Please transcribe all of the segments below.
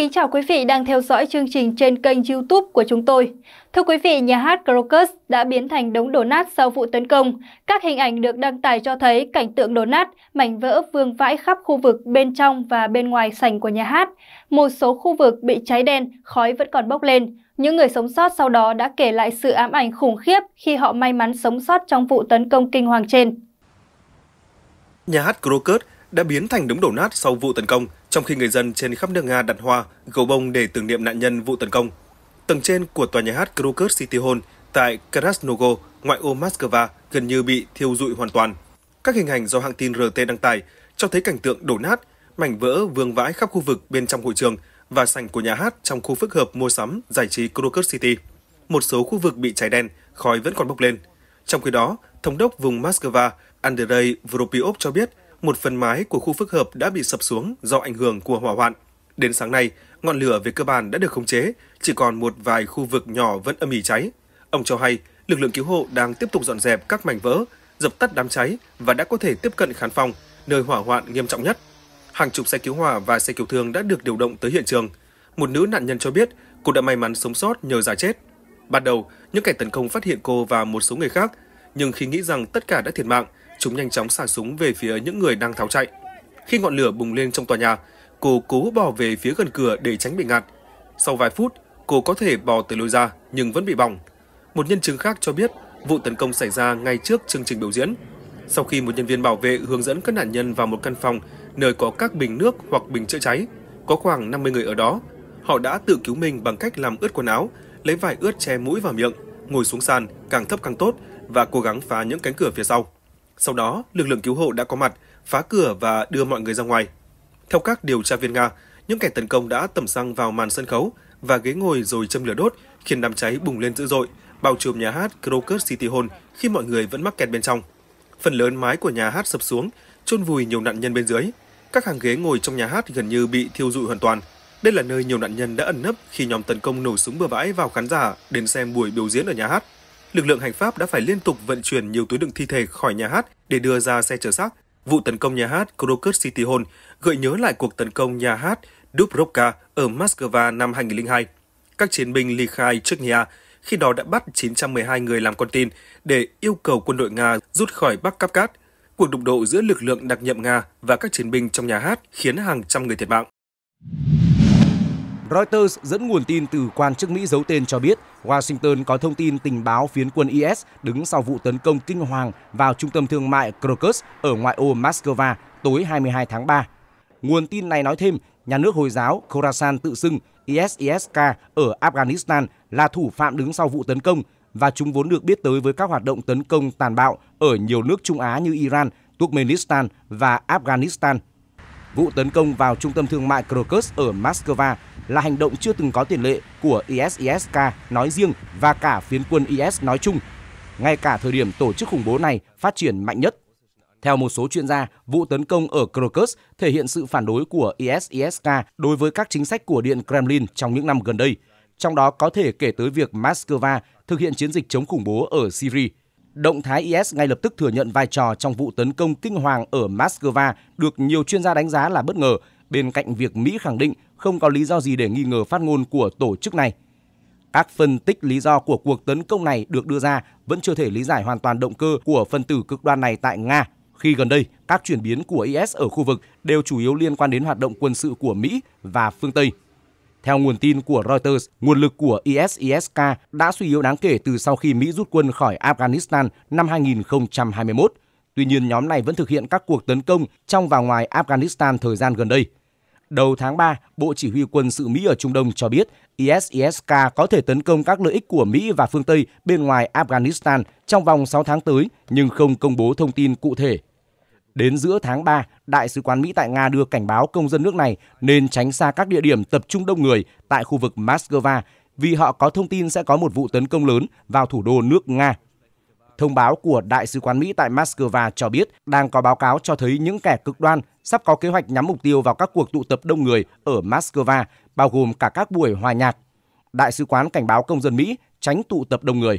kính chào quý vị đang theo dõi chương trình trên kênh YouTube của chúng tôi. Thưa quý vị, nhà hát Crocus đã biến thành đống đổ nát sau vụ tấn công. Các hình ảnh được đăng tải cho thấy cảnh tượng đổ nát, mảnh vỡ vương vãi khắp khu vực bên trong và bên ngoài sảnh của nhà hát. Một số khu vực bị cháy đen, khói vẫn còn bốc lên. Những người sống sót sau đó đã kể lại sự ám ảnh khủng khiếp khi họ may mắn sống sót trong vụ tấn công kinh hoàng trên. Nhà hát Crocus đã biến thành đống đổ nát sau vụ tấn công – trong khi người dân trên khắp nước Nga đặt hoa, gấu bông để tưởng niệm nạn nhân vụ tấn công. Tầng trên của tòa nhà hát Krokus City Hall tại Krasnogo, ngoại ô Moscow, gần như bị thiêu rụi hoàn toàn. Các hình ảnh do hãng tin RT đăng tải cho thấy cảnh tượng đổ nát, mảnh vỡ vương vãi khắp khu vực bên trong hội trường và sảnh của nhà hát trong khu phức hợp mua sắm giải trí Krokus City. Một số khu vực bị cháy đen, khói vẫn còn bốc lên. Trong khi đó, thống đốc vùng Moscow Andrei Voropiov cho biết một phần mái của khu phức hợp đã bị sập xuống do ảnh hưởng của hỏa hoạn. Đến sáng nay, ngọn lửa về cơ bản đã được khống chế, chỉ còn một vài khu vực nhỏ vẫn âm ỉ cháy. Ông cho hay, lực lượng cứu hộ đang tiếp tục dọn dẹp các mảnh vỡ, dập tắt đám cháy và đã có thể tiếp cận khán phòng, nơi hỏa hoạn nghiêm trọng nhất. Hàng chục xe cứu hỏa và xe cứu thương đã được điều động tới hiện trường. Một nữ nạn nhân cho biết cô đã may mắn sống sót nhờ giả chết. Ban đầu, những kẻ tấn công phát hiện cô và một số người khác, nhưng khi nghĩ rằng tất cả đã thiệt mạng, chúng nhanh chóng xả súng về phía những người đang tháo chạy. Khi ngọn lửa bùng lên trong tòa nhà, cô cố bò về phía gần cửa để tránh bị ngạt. Sau vài phút, cô có thể bò tới lối ra nhưng vẫn bị bỏng. Một nhân chứng khác cho biết vụ tấn công xảy ra ngay trước chương trình biểu diễn. Sau khi một nhân viên bảo vệ hướng dẫn các nạn nhân vào một căn phòng nơi có các bình nước hoặc bình chữa cháy, có khoảng 50 người ở đó. Họ đã tự cứu mình bằng cách làm ướt quần áo, lấy vải ướt che mũi và miệng, ngồi xuống sàn, càng thấp càng tốt và cố gắng phá những cánh cửa phía sau. Sau đó, lực lượng cứu hộ đã có mặt, phá cửa và đưa mọi người ra ngoài. Theo các điều tra viên Nga, những kẻ tấn công đã tẩm xăng vào màn sân khấu và ghế ngồi rồi châm lửa đốt, khiến đám cháy bùng lên dữ dội, bao trùm nhà hát Crocus City Hall khi mọi người vẫn mắc kẹt bên trong. Phần lớn mái của nhà hát sập xuống, chôn vùi nhiều nạn nhân bên dưới. Các hàng ghế ngồi trong nhà hát gần như bị thiêu rụi hoàn toàn. Đây là nơi nhiều nạn nhân đã ẩn nấp khi nhóm tấn công nổ súng bừa bãi vào khán giả đến xem buổi biểu diễn ở nhà hát lực lượng hành pháp đã phải liên tục vận chuyển nhiều túi đựng thi thể khỏi nhà hát để đưa ra xe chở xác. Vụ tấn công nhà hát Krokus City Hall gợi nhớ lại cuộc tấn công nhà hát Dubrovka ở Moscow năm 2002. Các chiến binh ly khai trước Chechnya khi đó đã bắt 912 người làm con tin để yêu cầu quân đội Nga rút khỏi Bắc Cát. Cuộc đụng độ giữa lực lượng đặc nhiệm Nga và các chiến binh trong nhà hát khiến hàng trăm người thiệt mạng. Reuters dẫn nguồn tin từ quan chức Mỹ giấu tên cho biết Washington có thông tin tình báo phiến quân IS đứng sau vụ tấn công kinh hoàng vào trung tâm thương mại Krokus ở ngoại ô Moscow tối 22 tháng 3. Nguồn tin này nói thêm, nhà nước Hồi giáo Khorasan tự xưng ISISK ở Afghanistan là thủ phạm đứng sau vụ tấn công và chúng vốn được biết tới với các hoạt động tấn công tàn bạo ở nhiều nước Trung Á như Iran, Turkmenistan và Afghanistan. Vụ tấn công vào trung tâm thương mại Krokus ở Moscow là hành động chưa từng có tiền lệ của ISISK nói riêng và cả phiến quân IS nói chung, ngay cả thời điểm tổ chức khủng bố này phát triển mạnh nhất. Theo một số chuyên gia, vụ tấn công ở Krokus thể hiện sự phản đối của ISISK đối với các chính sách của Điện Kremlin trong những năm gần đây, trong đó có thể kể tới việc Moscow thực hiện chiến dịch chống khủng bố ở Syria. Động thái IS ngay lập tức thừa nhận vai trò trong vụ tấn công kinh hoàng ở Moscow được nhiều chuyên gia đánh giá là bất ngờ bên cạnh việc Mỹ khẳng định không có lý do gì để nghi ngờ phát ngôn của tổ chức này. Các phân tích lý do của cuộc tấn công này được đưa ra vẫn chưa thể lý giải hoàn toàn động cơ của phân tử cực đoan này tại Nga khi gần đây các chuyển biến của IS ở khu vực đều chủ yếu liên quan đến hoạt động quân sự của Mỹ và phương Tây. Theo nguồn tin của Reuters, nguồn lực của ISISK đã suy yếu đáng kể từ sau khi Mỹ rút quân khỏi Afghanistan năm 2021. Tuy nhiên, nhóm này vẫn thực hiện các cuộc tấn công trong và ngoài Afghanistan thời gian gần đây – Đầu tháng 3, Bộ Chỉ huy quân sự Mỹ ở Trung Đông cho biết ISISK có thể tấn công các lợi ích của Mỹ và phương Tây bên ngoài Afghanistan trong vòng 6 tháng tới nhưng không công bố thông tin cụ thể. Đến giữa tháng 3, Đại sứ quán Mỹ tại Nga đưa cảnh báo công dân nước này nên tránh xa các địa điểm tập trung đông người tại khu vực Moscow vì họ có thông tin sẽ có một vụ tấn công lớn vào thủ đô nước Nga Thông báo của Đại sứ quán Mỹ tại Moscow cho biết đang có báo cáo cho thấy những kẻ cực đoan sắp có kế hoạch nhắm mục tiêu vào các cuộc tụ tập đông người ở Moscow, bao gồm cả các buổi hòa nhạc. Đại sứ quán cảnh báo công dân Mỹ tránh tụ tập đông người.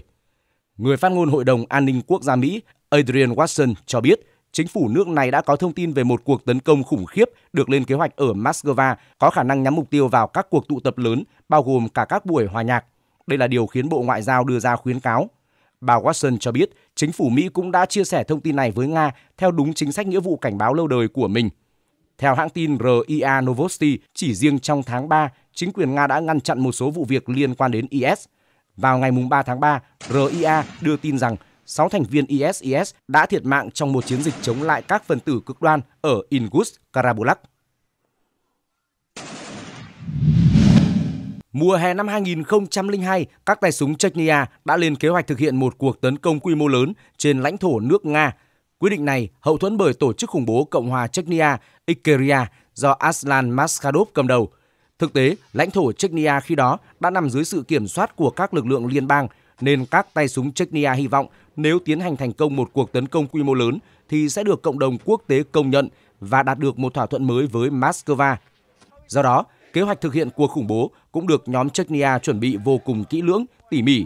Người phát ngôn Hội đồng An ninh Quốc gia Mỹ Adrian Watson cho biết chính phủ nước này đã có thông tin về một cuộc tấn công khủng khiếp được lên kế hoạch ở Moscow có khả năng nhắm mục tiêu vào các cuộc tụ tập lớn, bao gồm cả các buổi hòa nhạc. Đây là điều khiến Bộ Ngoại giao đưa ra khuyến cáo Bà Watson cho biết chính phủ Mỹ cũng đã chia sẻ thông tin này với Nga theo đúng chính sách nghĩa vụ cảnh báo lâu đời của mình. Theo hãng tin RIA Novosti, chỉ riêng trong tháng 3, chính quyền Nga đã ngăn chặn một số vụ việc liên quan đến IS. Vào ngày 3 tháng 3, RIA đưa tin rằng 6 thành viên ISIS đã thiệt mạng trong một chiến dịch chống lại các phần tử cực đoan ở Ingush Karabulak. Mùa hè năm 2002, các tay súng Chechnya đã lên kế hoạch thực hiện một cuộc tấn công quy mô lớn trên lãnh thổ nước Nga. Quyết định này hậu thuẫn bởi tổ chức khủng bố Cộng hòa Chechnya Ikeria do Aslan Maskhadov cầm đầu. Thực tế, lãnh thổ Chechnya khi đó đã nằm dưới sự kiểm soát của các lực lượng liên bang, nên các tay súng Chechnya hy vọng nếu tiến hành thành công một cuộc tấn công quy mô lớn thì sẽ được cộng đồng quốc tế công nhận và đạt được một thỏa thuận mới với Moscow. Do đó, Kế hoạch thực hiện cuộc khủng bố cũng được nhóm Chechnya chuẩn bị vô cùng kỹ lưỡng, tỉ mỉ.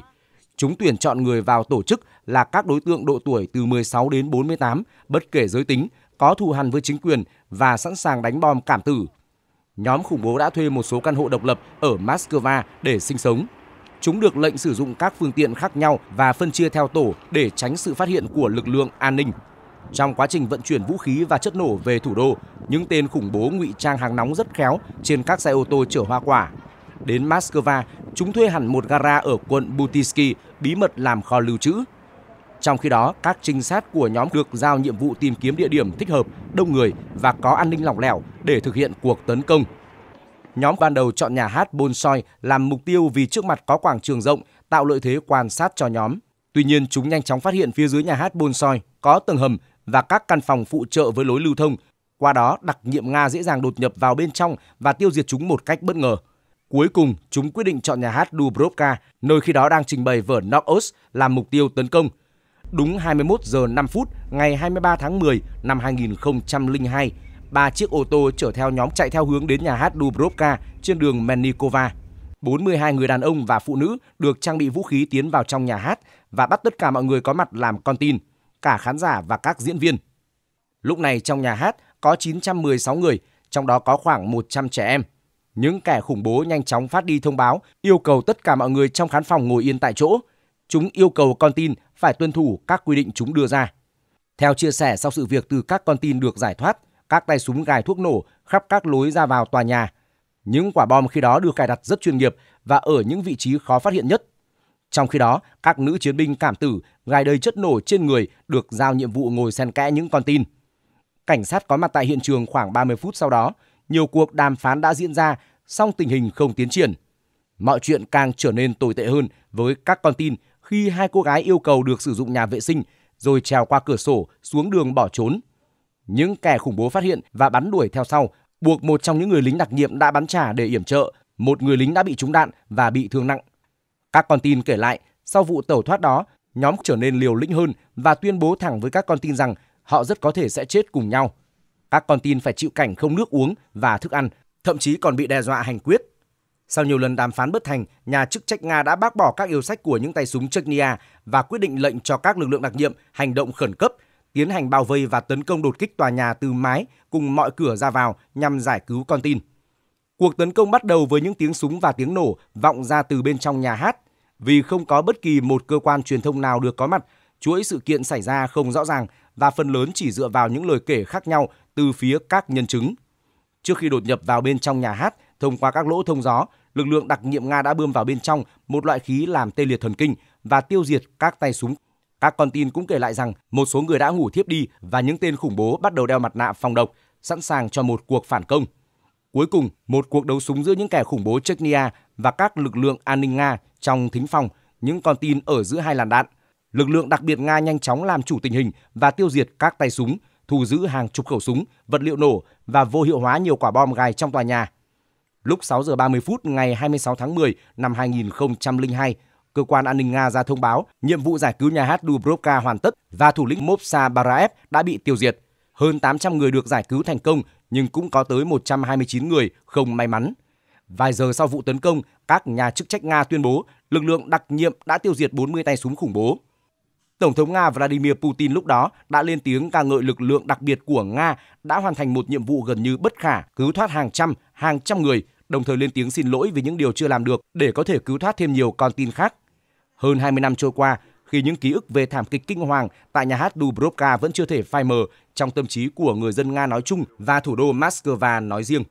Chúng tuyển chọn người vào tổ chức là các đối tượng độ tuổi từ 16 đến 48, bất kể giới tính, có thù hằn với chính quyền và sẵn sàng đánh bom cảm tử. Nhóm khủng bố đã thuê một số căn hộ độc lập ở Moscow để sinh sống. Chúng được lệnh sử dụng các phương tiện khác nhau và phân chia theo tổ để tránh sự phát hiện của lực lượng an ninh. Trong quá trình vận chuyển vũ khí và chất nổ về thủ đô, những tên khủng bố ngụy trang hàng nóng rất khéo trên các xe ô tô chở hoa quả. Đến Moscow, chúng thuê hẳn một gara ở quận Butisky bí mật làm kho lưu trữ. Trong khi đó, các trinh sát của nhóm được giao nhiệm vụ tìm kiếm địa điểm thích hợp, đông người và có an ninh lỏng lẻo để thực hiện cuộc tấn công. Nhóm ban đầu chọn nhà hát Bonsoi làm mục tiêu vì trước mặt có quảng trường rộng, tạo lợi thế quan sát cho nhóm. Tuy nhiên, chúng nhanh chóng phát hiện phía dưới nhà hát Bonsoi có tầng hầm và các căn phòng phụ trợ với lối lưu thông. Qua đó, đặc nhiệm Nga dễ dàng đột nhập vào bên trong và tiêu diệt chúng một cách bất ngờ. Cuối cùng, chúng quyết định chọn nhà hát Dubrovka, nơi khi đó đang trình bày vở Knock làm mục tiêu tấn công. Đúng 21 giờ 5 phút ngày 23 tháng 10 năm 2002, ba chiếc ô tô chở theo nhóm chạy theo hướng đến nhà hát Dubrovka trên đường Menikova. 42 người đàn ông và phụ nữ được trang bị vũ khí tiến vào trong nhà hát và bắt tất cả mọi người có mặt làm con tin, cả khán giả và các diễn viên. Lúc này trong nhà hát có 916 người, trong đó có khoảng 100 trẻ em. Những kẻ khủng bố nhanh chóng phát đi thông báo yêu cầu tất cả mọi người trong khán phòng ngồi yên tại chỗ. Chúng yêu cầu con tin phải tuân thủ các quy định chúng đưa ra. Theo chia sẻ sau sự việc từ các con tin được giải thoát, các tay súng gài thuốc nổ khắp các lối ra vào tòa nhà. Những quả bom khi đó được cài đặt rất chuyên nghiệp và ở những vị trí khó phát hiện nhất. Trong khi đó, các nữ chiến binh cảm tử gài đầy chất nổ trên người được giao nhiệm vụ ngồi xen kẽ những con tin. Cảnh sát có mặt tại hiện trường khoảng 30 phút sau đó, nhiều cuộc đàm phán đã diễn ra, song tình hình không tiến triển. Mọi chuyện càng trở nên tồi tệ hơn với các con tin khi hai cô gái yêu cầu được sử dụng nhà vệ sinh rồi trèo qua cửa sổ xuống đường bỏ trốn. Những kẻ khủng bố phát hiện và bắn đuổi theo sau, buộc một trong những người lính đặc nhiệm đã bắn trả để yểm trợ, một người lính đã bị trúng đạn và bị thương nặng. Các con tin kể lại, sau vụ tẩu thoát đó, nhóm trở nên liều lĩnh hơn và tuyên bố thẳng với các con tin rằng họ rất có thể sẽ chết cùng nhau. Các con tin phải chịu cảnh không nước uống và thức ăn, thậm chí còn bị đe dọa hành quyết. Sau nhiều lần đàm phán bất thành, nhà chức trách Nga đã bác bỏ các yêu sách của những tay súng Chechnya và quyết định lệnh cho các lực lượng đặc nhiệm hành động khẩn cấp, tiến hành bao vây và tấn công đột kích tòa nhà từ mái cùng mọi cửa ra vào nhằm giải cứu con tin. Cuộc tấn công bắt đầu với những tiếng súng và tiếng nổ vọng ra từ bên trong nhà hát vì không có bất kỳ một cơ quan truyền thông nào được có mặt, chuỗi sự kiện xảy ra không rõ ràng và phần lớn chỉ dựa vào những lời kể khác nhau từ phía các nhân chứng. Trước khi đột nhập vào bên trong nhà hát, thông qua các lỗ thông gió, lực lượng đặc nhiệm Nga đã bơm vào bên trong một loại khí làm tê liệt thần kinh và tiêu diệt các tay súng. Các con tin cũng kể lại rằng một số người đã ngủ thiếp đi và những tên khủng bố bắt đầu đeo mặt nạ phòng độc, sẵn sàng cho một cuộc phản công. Cuối cùng, một cuộc đấu súng giữa những kẻ khủng bố Chechnya và các lực lượng an ninh Nga trong thính phòng những con tin ở giữa hai làn đạn. Lực lượng đặc biệt Nga nhanh chóng làm chủ tình hình và tiêu diệt các tay súng, thu giữ hàng chục khẩu súng, vật liệu nổ và vô hiệu hóa nhiều quả bom gài trong tòa nhà. Lúc 6 giờ 30 phút ngày 26 tháng 10 năm 2002, cơ quan an ninh Nga ra thông báo nhiệm vụ giải cứu nhà hát Dubrovka hoàn tất và thủ lĩnh Mopsa Baraev đã bị tiêu diệt. Hơn 800 người được giải cứu thành công nhưng cũng có tới 129 người không may mắn. Vài giờ sau vụ tấn công, các nhà chức trách Nga tuyên bố lực lượng đặc nhiệm đã tiêu diệt 40 tay súng khủng bố. Tổng thống Nga Vladimir Putin lúc đó đã lên tiếng ca ngợi lực lượng đặc biệt của Nga đã hoàn thành một nhiệm vụ gần như bất khả, cứu thoát hàng trăm, hàng trăm người, đồng thời lên tiếng xin lỗi vì những điều chưa làm được để có thể cứu thoát thêm nhiều con tin khác. Hơn 20 năm trôi qua, khi những ký ức về thảm kịch kinh hoàng tại nhà hát Dubrovka vẫn chưa thể phai mờ trong tâm trí của người dân Nga nói chung và thủ đô Moscow nói riêng.